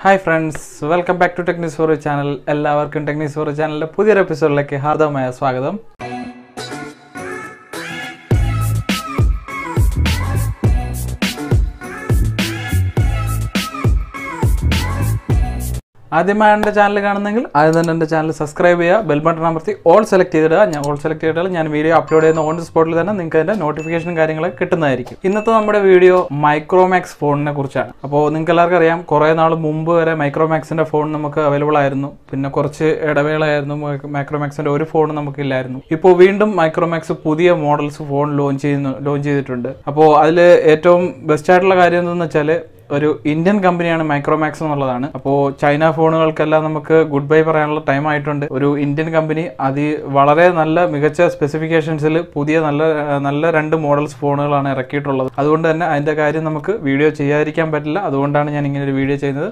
hi friends welcome back to techniz four channel എല്ലാവർക്കും techniz four ചാനലിലെ പുതിയൊരു എപ്പിസോഡിലേക്ക് ഹാർദവമായ സ്വാഗതം ആദ്യമായി എൻ്റെ ചാനൽ കാണുന്നെങ്കിൽ ആദ്യം തന്നെ എൻ്റെ ചാനൽ സബ്സ്ക്രൈബ് ചെയ്യുക ബെൽ ബട്ടൺ അമർത്തി ഓൾ സെലക്ട് ചെയ്തിടുക ഞാൻ ഓൾ സെലക്ട് ചെയ്തിട്ടാൽ ഞാൻ വീഡിയോ അപ്ലോഡ് ചെയ്യുന്ന ഓൺ സ്പോട്ടിൽ തന്നെ നിങ്ങൾക്ക് അതിൻ്റെ നോട്ടിഫിക്കേഷൻ കാര്യങ്ങൾ കിട്ടുന്നതായിരിക്കും ഇന്നത്തെ നമ്മുടെ വീഡിയോ മൈക്രോമാക്സ് ഫോണിനെ കുറിച്ചാണ് അപ്പോൾ നിങ്ങൾക്ക് എല്ലാവർക്കും അറിയാം കുറേ നാൾ മുമ്പ് വരെ മൈക്രോമാക്സിൻ്റെ ഫോൺ നമുക്ക് അവൈലബിൾ ആയിരുന്നു പിന്നെ കുറച്ച് ഇടവേളയായിരുന്നു മൈക്രോമാക്സിൻ്റെ ഒരു ഫോൺ നമുക്കില്ലായിരുന്നു ഇപ്പോൾ വീണ്ടും മൈക്രോമാക്സ് പുതിയ മോഡൽസ് ഫോൺ ലോഞ്ച് ചെയ്യുന്നു ലോഞ്ച് ചെയ്തിട്ടുണ്ട് അപ്പോൾ അതിൽ ഏറ്റവും ബെസ്റ്റ് ആയിട്ടുള്ള കാര്യം എന്താണെന്ന് വെച്ചാൽ ഒരു ഇന്ത്യൻ കമ്പനിയാണ് മൈക്രോമാക്സ് എന്നുള്ളതാണ് അപ്പോൾ ചൈന ഫോണുകൾക്കെല്ലാം നമുക്ക് ഗുഡ് ബൈ പറയാനുള്ള ടൈം ആയിട്ടുണ്ട് ഒരു ഇന്ത്യൻ കമ്പനി അത് വളരെ നല്ല മികച്ച സ്പെസിഫിക്കേഷൻസിൽ പുതിയ നല്ല നല്ല രണ്ട് മോഡൽസ് ഫോണുകളാണ് ഇറക്കിയിട്ടുള്ളത് അതുകൊണ്ട് തന്നെ അതിൻ്റെ കാര്യം നമുക്ക് വീഡിയോ ചെയ്യാതിരിക്കാൻ പറ്റില്ല അതുകൊണ്ടാണ് ഞാൻ ഇങ്ങനെ ഒരു വീഡിയോ ചെയ്യുന്നത്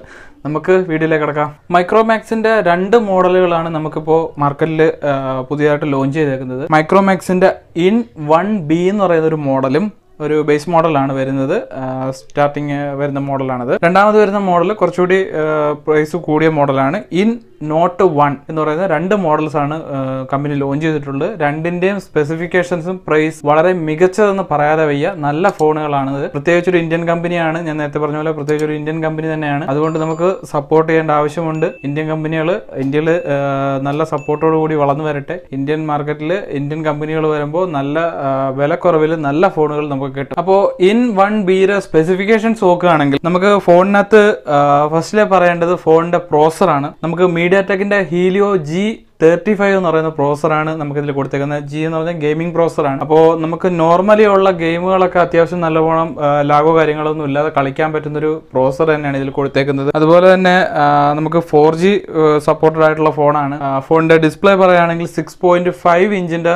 നമുക്ക് വീഡിയോയിലേക്ക് കിടക്കാം മൈക്രോമാക്സിന്റെ രണ്ട് മോഡലുകളാണ് നമുക്കിപ്പോൾ മാർക്കറ്റിൽ പുതിയതായിട്ട് ലോഞ്ച് ചെയ്തേക്കുന്നത് മൈക്രോമാക്സിന്റെ ഇൻ വൺ ബി എന്ന് പറയുന്ന ഒരു മോഡലും ഒരു ബേസ് മോഡലാണ് വരുന്നത് സ്റ്റാർട്ടിങ് വരുന്ന മോഡലാണത് രണ്ടാമത് വരുന്ന മോഡൽ കുറച്ചുകൂടി പ്രൈസ് കൂടിയ മോഡലാണ് ഇൻ നോട്ട് വൺ എന്ന് പറയുന്ന രണ്ട് മോഡൽസ് ആണ് കമ്പനി ലോഞ്ച് ചെയ്തിട്ടുള്ളത് രണ്ടിന്റെയും സ്പെസിഫിക്കേഷൻസും പ്രൈസ് വളരെ മികച്ചതെന്ന് പറയാതെ വയ്യ നല്ല ഫോണുകളാണ് പ്രത്യേകിച്ച് ഒരു ഇന്ത്യൻ കമ്പനിയാണ് ഞാൻ നേരത്തെ പറഞ്ഞ പോലെ പ്രത്യേകിച്ച് ഒരു ഇന്ത്യൻ കമ്പനി തന്നെയാണ് അതുകൊണ്ട് നമുക്ക് സപ്പോർട്ട് ചെയ്യേണ്ട ആവശ്യമുണ്ട് ഇന്ത്യൻ കമ്പനികൾ ഇന്ത്യയിൽ നല്ല സപ്പോർട്ടോടു കൂടി വളർന്നു വരട്ടെ ഇന്ത്യൻ മാർക്കറ്റിൽ ഇന്ത്യൻ കമ്പനികൾ വരുമ്പോൾ നല്ല വിലക്കുറവിൽ നല്ല ഫോണുകൾ നമുക്ക് നമുക്ക് കിട്ടും അപ്പോ ഇൻ വൺ ബിയുടെ സ്പെസിഫിക്കേഷൻസ് നോക്കുകയാണെങ്കിൽ നമുക്ക് ഫോണിനകത്ത് ഫസ്റ്റിലെ പറയേണ്ടത് ഫോണിന്റെ പ്രോസറാണ് നമുക്ക് മീഡിയ ടെക്കിന്റെ ഹീലിയോ ജി തേർട്ടി ഫൈവ് എന്ന് പറയുന്ന പ്രോസറാണ് നമുക്കിതിൽ കൊടുത്തേക്കുന്നത് ജി എന്ന് പറഞ്ഞാൽ ഗെയിമിംഗ് പ്രോസറാണ് അപ്പോൾ നമുക്ക് നോർമലി ഉള്ള ഗെയിമുകളൊക്കെ അത്യാവശ്യം നല്ലവണ്ണം ലാഗോ കാര്യങ്ങളൊന്നും ഇല്ലാതെ കളിക്കാൻ പറ്റുന്നൊരു പ്രോസർ തന്നെയാണ് ഇതിൽ കൊടുത്തേക്കുന്നത് അതുപോലെ തന്നെ നമുക്ക് ഫോർ ജി സപ്പോർട്ടഡ് ആയിട്ടുള്ള ഫോണാണ് ഫോണിന്റെ ഡിസ്പ്ലേ പറയുകയാണെങ്കിൽ സിക്സ് പോയിന്റ് ഫൈവ് ഇഞ്ചിന്റെ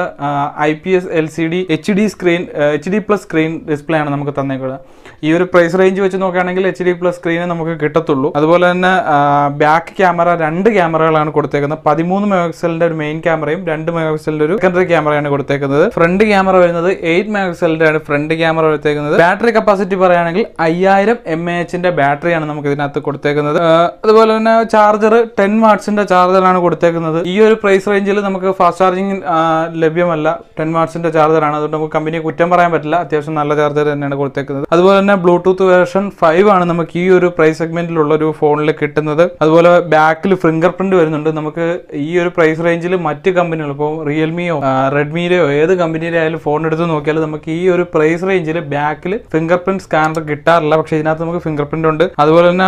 I P S L C D H D screen H D plus screen display ആണ് നമുക്ക് തന്നേക്കുന്നത് ഈ ഒരു പ്രൈസ് റേഞ്ച് വെച്ച് നോക്കുകയാണെങ്കിൽ എച്ച് ഡി പ്ലസ് സ്ക്രീൻ നമുക്ക് കിട്ടത്തുള്ളൂ അതുപോലെ തന്നെ ബാക്ക് ക്യാമറ രണ്ട് ക്യാമറകളാണ് കൊടുത്തേക്കുന്നത് പതിമൂന്ന് മെഗാ പിക്സലിന്റെ ഒരു മെയിൻ ക്യാമറയും രണ്ട് മെഗാ പിക്സലിന്റെ ഒരു സെക്കൻഡറി ക്യാമറയാണ് കൊടുത്തേക്കുന്നത് ഫ്രണ്ട് ക്യാമറ വരുന്നത് എയ്റ്റ് മെഗാ പിക്സലിന്റെ ആണ് ഫ്രണ്ട് ക്യാമറ കൊടുത്തേക്കുന്നത് ബാറ്ററി കപ്പാസിറ്റി പറയുകയാണെങ്കിൽ അയ്യായിരം എം എ എച്ചിന്റെ ബാറ്ററിയാണ് നമുക്ക് ഇതിനകത്ത് കൊടുത്തേക്കുന്നത് അതുപോലെ തന്നെ ചാർജർ ടെൻ വാട്സിന്റെ ചാർജറാണ് കൊടുത്തേക്കുന്നത് ഈ ഒരു പ്രൈസ് റേഞ്ചിൽ നമുക്ക് ഫാസ്റ്റ് ചാർജിങ് ലഭ്യമല്ല ടെൻ വാട്സിന്റെ ചാർജറാണ് അതുകൊണ്ട് നമുക്ക് കമ്പനിയെ കുറ്റം പറയാൻ പറ്റില്ല അത്യാവശ്യം നല്ല ചാർജർ തന്നെയാണ് കൊടുത്തേക്കുന്നത് അതുപോലെ തന്നെ ബ്ലൂടൂത്ത് വേർഷൻ ഫൈവ് ആണ് നമുക്ക് ഈ ഒരു പ്രൈസ് സെഗ്മെന്റിലുള്ള ഒരു ഫോണിൽ കിട്ടുന്നത് അതുപോലെ ബാക്കിൽ ഫിംഗർ പ്രിന്റ് വരുന്നുണ്ട് നമുക്ക് ഈ ഒരു പ്രൈസ് റേഞ്ചിൽ മറ്റ് കമ്പനികൾ ഇപ്പോൾ റിയൽമിയോ റെഡ്മിയിലെയോ ഏത് കമ്പനിയിലെ ആയാലും ഫോൺ എടുത്ത് നോക്കിയാൽ നമുക്ക് ഈ ഒരു പ്രൈസ് റേഞ്ചിൽ ബാക്കിൽ ഫിംഗർ പ്രിന്റ് സ്കാനർ കിട്ടാറില്ല പക്ഷേ ഇതിനകത്ത് നമുക്ക് ഫിംഗർ പ്രിന്റ് ഉണ്ട് അതുപോലെ തന്നെ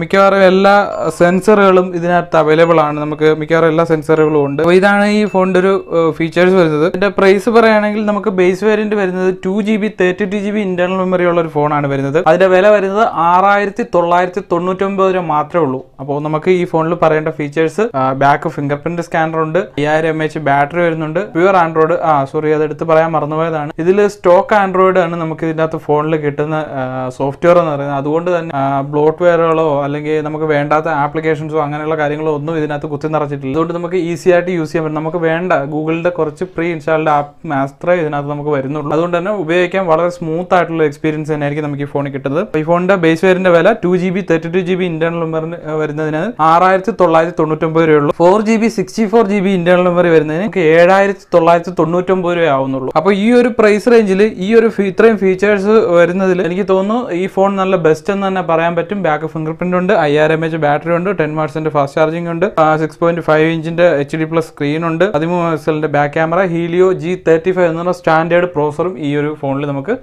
മിക്കവാറും എല്ലാ സെൻസറുകളും ഇതിനകത്ത് അവൈലബിൾ ആണ് നമുക്ക് മിക്കവാറും എല്ലാ സെൻസറുകളും ഉണ്ട് അപ്പോൾ ഇതാണ് ഈ ഫോണിൻ്റെ ഒരു ഫീച്ചേഴ്സ് വരുന്നത് ഇതിൻ്റെ പ്രൈസ് പറയുകയാണെങ്കിൽ നമുക്ക് ബേസ് വേരിയന്റ് വരുന്നത് two G B thirty two G B internal memory ഉള്ള ഒരു ഫോണാണ് വരുന്നത് അതിന്റെ വില വരുന്നത് ആറായിരത്തി തൊള്ളായിരത്തി തൊണ്ണൂറ്റൊമ്പത് രൂപ മാത്രമേ ഉള്ളൂ അപ്പോൾ നമുക്ക് ഈ ഫോണിൽ പറയേണ്ട features back finger fingerprint scanner ഉണ്ട് അയ്യായിരം എം എച്ച് ബാറ്ററി വരുന്നുണ്ട് പ്യുവർ ആൻഡ്രോയിഡ് ആ സോറി അത് എടുത്ത് പറയാൻ മറന്നുപോയതാണ് ഇതിൽ സ്റ്റോക്ക് ആൻഡ്രോയിഡ് ആണ് നമുക്ക് അകത്ത് ഫോണിൽ കിട്ടുന്ന സോഫ്റ്റ്വെയർ എന്ന് പറയുന്നത് അതുകൊണ്ട് തന്നെ ബ്ലോട്ട്വെയറുകളോ അല്ലെങ്കിൽ നമുക്ക് വേണ്ടാത്ത ആപ്ലിക്കേഷൻസോ അങ്ങനെയുള്ള കാര്യങ്ങളോ ഒന്നും ഇതിനകത്ത് കുത്തി നിറച്ചിട്ടില്ല അതുകൊണ്ട് നമുക്ക് ഈസി ആയിട്ട് യൂസ് ചെയ്യാൻ പറ്റും നമുക്ക് വേണ്ട ഗൂഗിളിൻ്റെ കുറച്ച് പ്രീ ഇൻസ്റ്റാൾഡ് ആപ്പ് മാത്രമേ ഇതിനകത്ത് നമുക്ക് വരുന്നുള്ളൂ അതുകൊണ്ട് തന്നെ ഉപയോഗിക്കാൻ വളരെ സ്മൂത്ത് ആയിട്ടുള്ള എക്സ്പീരിയൻസ് തന്നെയായിരിക്കും നമുക്ക് ഈ ഫോണിൽ കിട്ടുന്നത് ഈ ഫോണിന്റെ ബേസ് വേരിന്റെ വില two G B thirty two G B internal വരുന്നതിന് ആറായിരത്തി തൊള്ളായിരത്തി തൊണ്ണൂറ്റൊമ്പത് രൂപയുള്ളൂ four G B sixty four G B internal memory വരുന്നതിന് നമുക്ക് ഏഴായിരത്തി തൊള്ളായിരത്തി തൊണ്ണൂറ്റൊമ്പത് രൂപ ആവുന്നുള്ളൂ അപ്പോൾ ഈ ഒരു പ്രൈസ് റേഞ്ചിൽ ഈ ഒരു ഇത്രയും ഫീച്ചേഴ്സ് വരുന്നതിൽ എനിക്ക് തോന്നുന്നു ഈ ഫോൺ നല്ല ബെസ്റ്റ് എന്ന് തന്നെ പറയാൻ പറ്റും ബാക്ക് ഫിംഗർ പ്രിന്റ് ഉണ്ട് അയ്യായിരം എം എച്ച് ബാറ്ററി ഉണ്ട് ടെൻ വാട്സിന്റെ ഫാസ്റ്റ് ചാർജിംഗ് ഉണ്ട് സിക്സ് പോയിന്റ് ഫൈവ് ഇഞ്ചിന്റെ എച്ച് ഡി പ്ലസ് സ്ക്രീൻ ഉണ്ട് പതിമൂന്ന് എക്സലിന്റെ back camera Helio G thirty five എന്നുള്ള സ്റ്റാൻഡേർഡ് പ്രോസറും ഈ ഒരു ഫോണിൽ നമുക്ക്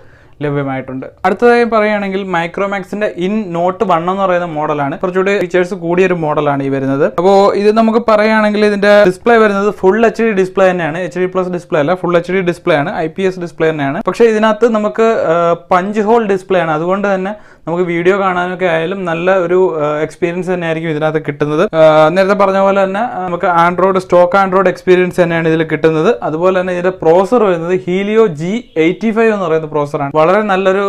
ലഭ്യമായിട്ടുണ്ട് അടുത്തതായി പറയുകയാണെങ്കിൽ മൈക്രോമാക്സിന്റെ ഇൻ നോട്ട് വൺ എന്ന് പറയുന്ന മോഡലാണ് കുറച്ചുകൂടി ഫീച്ചേഴ്സ് കൂടിയ ഒരു മോഡലാണ് ഈ വരുന്നത് അപ്പോൾ ഇത് നമുക്ക് പറയുകയാണെങ്കിൽ ഇതിന്റെ ഡിസ്പ്ലേ വരുന്നത് ഫുൾ എച്ച് ഡി ഡിസ്പ്ലേ തന്നെയാണ് എച്ച് ഡി പ്ലസ് ഡിസ്പ്ലേ അല്ല ഫുൾ എച്ച് ഡി ഡിസ്പ്ലേ ആണ് ഐ പി എസ് ഡിസ്പ്ലേ തന്നെയാണ് പക്ഷേ ഇതിനകത്ത് നമുക്ക് പഞ്ച് ഹോൾ ഡിസ്പ്ലേ ആണ് അതുകൊണ്ട് തന്നെ നമുക്ക് വീഡിയോ കാണാനൊക്കെ ആയാലും നല്ല ഒരു എക്സ്പീരിയൻസ് തന്നെയായിരിക്കും ഇതിനകത്ത് കിട്ടുന്നത് നേരത്തെ പറഞ്ഞ പോലെ തന്നെ നമുക്ക് ആൻഡ്രോയിഡ് സ്റ്റോക്ക് ആൻഡ്രോയിഡ് എക്സ്പീരിയൻസ് തന്നെയാണ് ഇതിൽ കിട്ടുന്നത് അതുപോലെ തന്നെ ഇതിന്റെ പ്രോസർ വരുന്നത് ഹീലിയോ ജി എയ്റ്റി ഫൈവ് എന്ന് പറയുന്ന പ്രോസറാണ് വളരെ നല്ലൊരു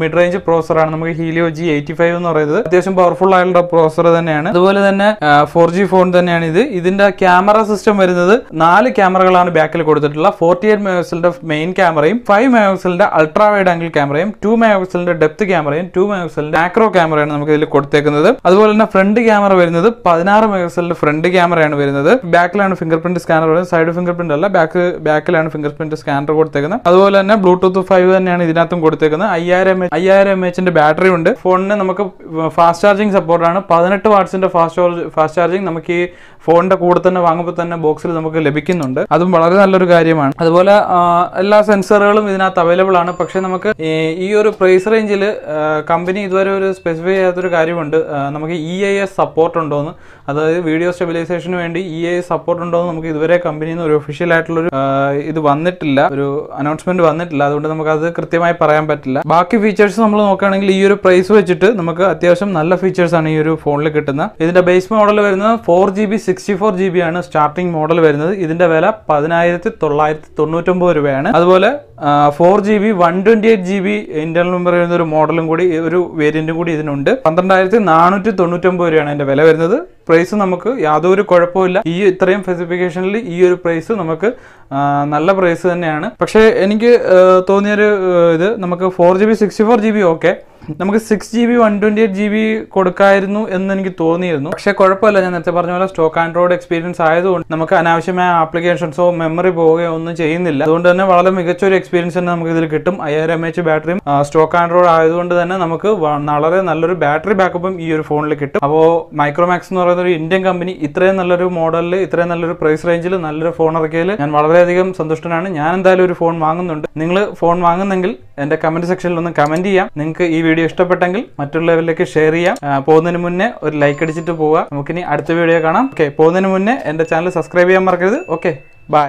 മിഡ് റേഞ്ച് പ്രോസറാണ് നമുക്ക് ഹീലിയോ ജി എയ്റ്റി ഫൈവ് എന്ന് പറയുന്നത് അത്യാവശ്യം പവർഫുൾ ആയിട്ടുള്ള പ്രോസർ തന്നെയാണ് അതുപോലെ തന്നെ ഫോർ ജി ഫോൺ തന്നെയാണ് ഇത് ഇതിന്റെ ക്യാമറ സിസ്റ്റം വരുന്നത് നാല് ക്യാമറകളാണ് ബാക്കിൽ കൊടുത്തിട്ടുള്ളത് ഫോർട്ടി എയ്റ്റ് മെഗാസിലിന്റെ മെയിൻ ക്യാമറയും ഫൈവ് മെഗാസിലിന്റെ അൾട്രാ വൈഡ് ആംഗിൾ ക്യാമറയും ടു മെഗാസിലിന്റെ ഡെപ്ത് ക്യാമറയും ടു മെഗാസിലിന്റെ മാക്രോ ക്യാമറയാണ് നമുക്ക് ഇതിൽ കൊടുത്തേക്കുന്നത് അതുപോലെ തന്നെ ഫ്രണ്ട് ക്യാമറ വരുന്നത് പതിനാറ് മെഗാസിലിന്റെ ഫ്രണ്ട് ക്യാമറയാണ് വരുന്നത് ബാക്കിലാണ് ഫിംഗർ പ്രിന്റ് സ്കാനർ വരുന്നത് സൈഡ് ഫിംഗർ പ്രിന്റ് അല്ല ബാക്ക് ബാക്കിലാണ് ഫിംഗർ പ്രിന്റ് സ്കാനർ കൊടുത്തേക്കുന്നത് അതുപോലെ തന്നെ ബ്ലൂടൂത്ത് ഫൈവ് തന്നെയാണ് ഇതിനകത്ത് സപ്പോർട്ടും കൊടുത്തേക്കുന്നത് അയ്യായിരം എം അയ്യായിരം എം എച്ചിന്റെ ബാറ്ററി ഉണ്ട് ഫോണിന് നമുക്ക് ഫാസ്റ്റ് ചാർജിങ് സപ്പോർട്ടാണ് പതിനെട്ട് വാട്ട്സിന്റെ ഫാസ്റ്റ് ചാർജ് ഫാസ്റ്റ് ചാർജിങ് നമുക്ക് ഈ ഫോണിന്റെ കൂടെ തന്നെ വാങ്ങുമ്പോൾ തന്നെ ബോക്സിൽ നമുക്ക് ലഭിക്കുന്നുണ്ട് അതും വളരെ നല്ലൊരു കാര്യമാണ് അതുപോലെ എല്ലാ സെൻസറുകളും ഇതിനകത്ത് അവൈലബിൾ ആണ് പക്ഷെ നമുക്ക് ഈ ഒരു പ്രൈസ് റേഞ്ചിൽ കമ്പനി ഇതുവരെ ഒരു സ്പെസിഫൈ ചെയ്യാത്തൊരു കാര്യമുണ്ട് നമുക്ക് E e I S support ഉണ്ടോയെന്ന് അതായത് വീഡിയോ സ്റ്റെബിലൈസേഷന് വേണ്ടി E e I S support ഉണ്ടോയെന്ന് നമുക്ക് ഇതുവരെ കമ്പനിയിൽ നിന്ന് ഒരു ഒഫീഷ്യൽ ആയിട്ടുള്ള ഒരു ഇത് വന്നിട്ടില്ല ഒരു അനൗൺസ്മെന്റ് വന്നിട്ടില്ല അതുകൊണ്ട് നമുക്ക് അത് കൃത്യമായി പറയാൻ പറ്റില്ല ബാക്കി ഫീച്ചേഴ്സ് നമ്മൾ നോക്കുകയാണെങ്കിൽ ഈ ഒരു പ്രൈസ് വെച്ചിട്ട് നമുക്ക് അത്യാവശ്യം നല്ല ഫീച്ചേഴ്സ് ആണ് ഈ ഒരു ഫോണിൽ കിട്ടുന്ന ഇതിന്റെ ബേസ് മോഡൽ വരുന്നത് four G B sixty four G B ആണ് സ്റ്റാർട്ടിംഗ് മോഡൽ വരുന്നത് ഇതിന്റെ വില പതിനായിരത്തി തൊള്ളായിരത്തി തൊണ്ണൂറ്റൊമ്പത് രൂപയാണ് അതുപോലെ four G B one twenty eight G B internal memory വരുന്ന ഒരു മോഡലും കൂടി ഒരു വേരിയന്റും കൂടി ഇതിനുണ്ട് പന്ത്രണ്ടായിരത്തി നാനൂറ്റി തൊണ്ണൂറ്റൊമ്പത് രൂപയാണ് അതിന്റെ വില വരുന്നത് പ്രൈസ് നമുക്ക് യാതൊരു കുഴപ്പമില്ല ഈ ഇത്രയും സ്പെസിഫിക്കേഷനിൽ ഈ ഒരു പ്രൈസ് നമുക്ക് നല്ല പ്രൈസ് തന്നെയാണ് പക്ഷേ എനിക്ക് തോന്നിയൊരു ഇത് നമുക്ക് four G B sixty four G B okay നമുക്ക് six G B one twenty eight G B കൊടുക്കായിരുന്നു എന്ന് എനിക്ക് തോന്നിയിരുന്നു പക്ഷേ കുഴപ്പമില്ല ഞാൻ നേരത്തെ പറഞ്ഞ പോലെ സ്റ്റോക്ക് ആൻഡ്രോയിഡ് എക്സ്പീരിയൻസ് ആയതുകൊണ്ട് നമുക്ക് അനാവശ്യമായ ആപ്ലിക്കേഷൻസോ മെമ്മറി പോവുകയോ ഒന്നും ചെയ്യുന്നില്ല അതുകൊണ്ട് തന്നെ വളരെ മികച്ച ഒരു എക്സ്പീരിയൻസ് തന്നെ നമുക്ക് ഇതിൽ കിട്ടും അയ്യായിരം എം എച്ച് ബാറ്ററിയും സ്റ്റോക്ക് ആൻഡ്രോയിഡ് ആയതുകൊണ്ട് തന്നെ നമുക്ക് വളരെ നല്ലൊരു ബാറ്ററി ബാക്കപ്പും ഈ ഒരു ഫോണിൽ കിട്ടും അപ്പോൾ മൈക്രോമാക്സ് എന്ന് പറയുന്ന ഒരു ഇന്ത്യൻ കമ്പനി ഇത്രയും നല്ലൊരു മോഡലിൽ ഇത്രയും നല്ലൊരു പ്രൈസ് റേഞ്ചിൽ നല്ലൊരു ഫോൺ ഇറക്കിയതിൽ ഞാൻ വളരെയധികം സന്തുഷ്ടനാണ് ഞാൻ എന്തായാലും ഒരു ഫോൺ വാങ്ങുന്നുണ്ട് നിങ്ങൾ ഫോൺ വാങ്ങുന്നെങ്കിൽ എൻ്റെ കമൻറ്റ് സെക്ഷനിൽ ഒന്ന് കമൻറ്റ് ചെയ്യാം നിങ്ങൾക്ക് ഈ വീഡിയോ ഇഷ്ടപ്പെട്ടെങ്കിൽ മറ്റുള്ളവരിലേക്ക് ഷെയർ ചെയ്യാം പോകുന്നതിന് മുന്നേ ഒരു ലൈക്ക് അടിച്ചിട്ട് പോവുക നമുക്കിനി അടുത്ത വീഡിയോ കാണാം ഓക്കെ പോകുന്നതിന് മുന്നേ എൻ്റെ ചാനൽ സബ്സ്ക്രൈബ് ചെയ്യാൻ മറക്കരുത് ഓക്കെ ബായ്